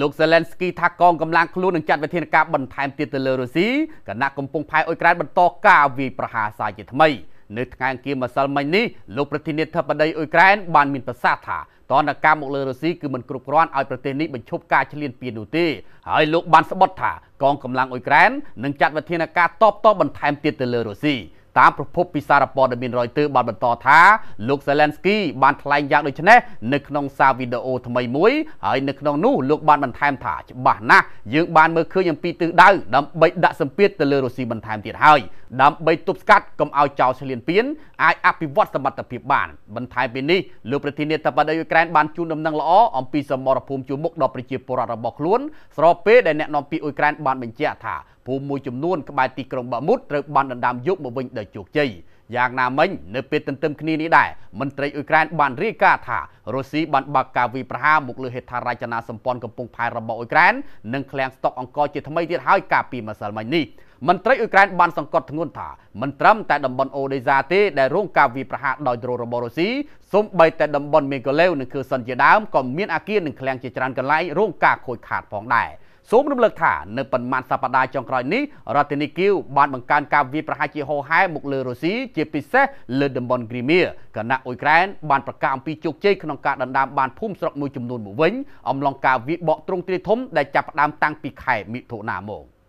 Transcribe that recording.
លោកសេឡែនស្គីថាកងកម្លាំងខ្លួននឹងចាត់វិធានការបន្ថែមទៀតទៅលើរុស្ស៊ីគណៈកំពុងផែអ៊ុយក្រែនបន្តការវាយប្រហារសាជាថ្មីនៅថ្ងៃអង្គារម្សិលមិញនេះលោកប្រធានាធិបតីអ៊ុយក្រែនបានមានប្រសាសន៍ថាតន្តកម្មមកលើរុស្ស៊ីគឺមិនគ្រប់គ្រាន់ឲ្យប្រទេសនេះបញ្ឈប់ការឈ្លានពាននោះទេហើយលោកបានស្បត់ថាកងកម្លាំងអ៊ុយក្រែននឹងចាត់វិធានការតបតបបន្ថែមទៀតទៅលើរុស្ស៊ីតាមប្រភពពីសារព័ត៌មានរយទ័របានបន្តថាលោក Zelensky បានថ្លែងយ៉ាងដូចនេះនៅក្នុងសារវីដេអូថ្មីមួយហើយនៅក្នុងនោះលោកបានបន្ថែមថាច្បាស់ណាស់យើងបានមើលឃើញអំពីទិសដៅដើម្បីដាក់សម្ពាធទៅលើរុស្ស៊ីបន្ថែមទៀតហើយ។ដើម្បីទប់ស្កាត់កុំឲ្យចោរឈ្លានពានអាចអភិវឌ្ឍសមត្ថភាពបាន បន្ថែមពីនេះលោកប្រធានាធិបតីអ៊ុយក្រែនបានជូនដំណឹងល្អអំពីសមរភូមិជួរមុខដល់ប្រជាពលរដ្ឋរបស់ខ្លួនស្របពេលដែលអ្នកនាំពាក្យអ៊ុយក្រែនបានបញ្ជាក់ថាភូមិមួយចំនួនក្បែរទីក្រុងបាមុតត្រូវបានដណ្ដើមយកមកវិញដោយជោគជ័យយ៉ាងណាមិញនៅពេលទន្ទឹមគ្នានេះដែរមន្ត្រីអ៊ុយក្រែនបានរាយការណ៍ថារុស្ស៊ីបានបើកការវាយប្រហារមកលើហេដ្ឋារចនាសម្ព័ន្ធកំពង់ផែរបស់អ៊ុយក្រែននិងឃ្លាំងស្តុកអង្គរជាថ្មីទៀតហើយកាលពីម្សិលមិញនេះមន្ត្រីអ៊ុយក្រែនបានសង្កត់ធ្ងន់ថាមិនត្រឹមតែតំបន់អូដេសាទេដែលរងការវាយប្រហារដោយដ្រូនរបស់រុស្ស៊ីសូម្បីតែតំបន់មេកូលេវនិងខឺសិនជាដើមក៏មានអាគារនិងឃ្លាំងជាច្រើនកន្លែងរងការខូចខាតផងដែរសូមរំលឹកថានៅប៉ុន្មានសប្តាហ៍ចុងក្រោយនេះរដ្ឋធានីគីវបានបង្កើនការវាយប្រហារជាហោហែមកលើរុស្ស៊ីជាពិសេសលើតំបន់គ្រីមៀគណៈអ៊ុយក្រែនបានប្រកាសអំពីជោគជ័យក្នុងការដណ្ដើមបានភូមិស្រុកមួយចំនួនមកវិញអំឡុងការវាយបកទ្រង់ទ្រាយធំដែលចាប់ផ្ដើមតាំងពីខែមិថុនាមក។